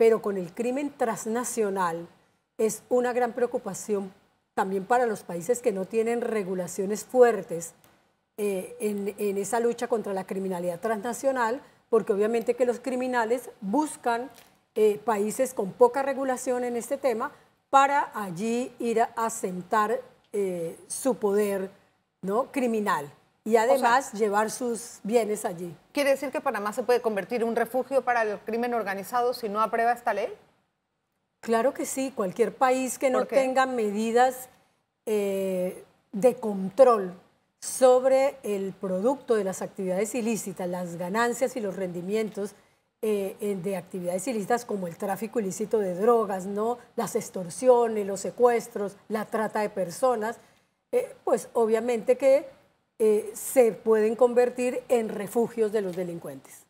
pero con el crimen transnacional es una gran preocupación también para los países que no tienen regulaciones fuertes eh, en, esa lucha contra la criminalidad transnacional, porque obviamente que los criminales buscan eh, países con poca regulación en este tema para allí ir a asentar eh, su poder ¿no? criminal y además llevar sus bienes allí. ¿Quiere decir que Panamá se puede convertir en un refugio para el crimen organizado si no aprueba esta ley? Claro que sí, cualquier país que no tenga medidas eh, de control sobre el producto de las actividades ilícitas, las ganancias y los rendimientos eh, de actividades ilícitas como el tráfico ilícito de drogas, ¿no? las extorsiones, los secuestros, la trata de personas, eh, pues obviamente que eh, se pueden convertir en refugios de los delincuentes.